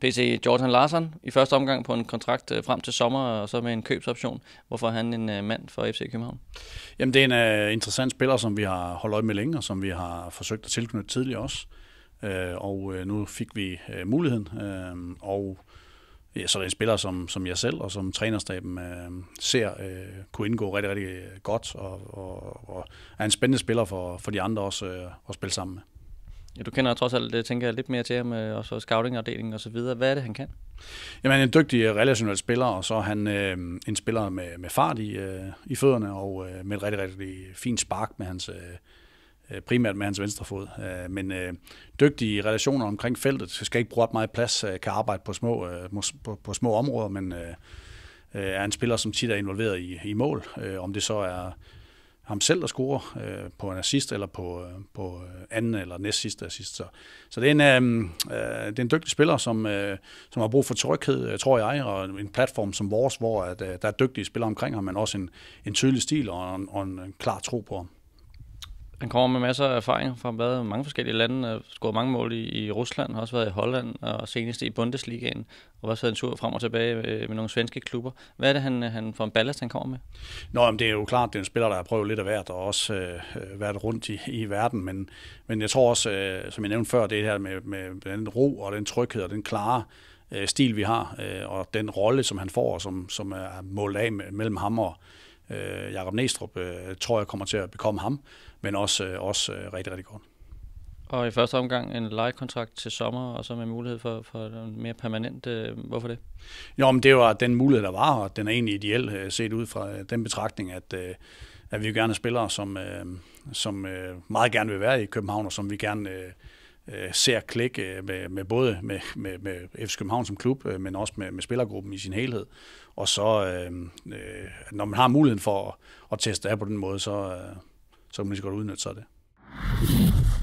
PC Jordan Larsen i første omgang på en kontrakt øh, frem til sommer, og så med en købsoption. Hvorfor er han en øh, mand for FC København? Jamen, det er en uh, interessant spiller, som vi har holdt øje med længe, og som vi har forsøgt at tilknytte tidligere også. Uh, og uh, nu fik vi uh, muligheden, uh, og ja, så er det en spiller, som, som jeg selv og som trænerstaben uh, ser uh, kunne indgå rigtig, rigtig godt, og, og, og er en spændende spiller for, for de andre også uh, at spille sammen med. Ja, du kender trods alt, det tænker jeg, lidt mere til ham, øh, og så scoutingafdelingen og så videre. Hvad er det, han kan? Jamen, han er en dygtig øh, relationel spiller, og så er han øh, en spiller med, med fart i, øh, i fødderne, og øh, med et rigtig, rigtig fint spark med hans, øh, øh primært med hans venstre fod. Øh, men øh, dygtige relationer omkring feltet, skal ikke bruge ret meget plads, øh, kan arbejde på små, øh, på, på små områder, men øh, er en spiller, som tit er involveret i, i mål. Øh, om det så er ham selv, der scorer øh, på en assist, eller på, øh, på øh, anden eller næst sidste assist. Så, så det, er en, øh, øh, det er en dygtig spiller, som, øh, som har brug for tryghed, øh, tror jeg, og en platform som vores, hvor at, øh, der er dygtige spillere omkring ham, men også en, en tydelig stil og en, og en klar tro på ham. Han kommer med masser af erfaring fra hvad, mange forskellige lande, har øh, scoret mange mål i, i Rusland, har også været i Holland og senest i Bundesligaen, og også været en tur frem og tilbage med, øh, med nogle svenske klubber. Hvad er det han, øh, han for en ballast, han kommer med? Nå, men det er jo klart, det er en spiller, der har prøvet lidt af hvert, og også øh, været rundt i, i verden, men, men jeg tror også, øh, som jeg nævnte før, det her med, med den ro og den tryghed og den klare øh, stil, vi har, øh, og den rolle, som han får, som, som er målet af mellem ham og, øh, Jakob Næstrup, øh, tror jeg kommer til at bekomme ham, men også, øh, også øh, rigtig, rigtig godt. Og i første omgang en lejekontrakt til sommer, og så med mulighed for, for en mere permanent. Øh, hvorfor det? Jo, men det var den mulighed, der var, og den er egentlig ideel øh, set ud fra øh, den betragtning, at, at vi jo gerne er spillere, som, som meget gerne vil være i København, og som vi gerne øh, ser klik øh, med, med både med, med, med FC København som klub, øh, men også med, med spillergruppen i sin helhed. Og så, øh, øh, når man har muligheden for at, at teste af på den måde, så, øh, så kan man lige så godt udnytte sig af det.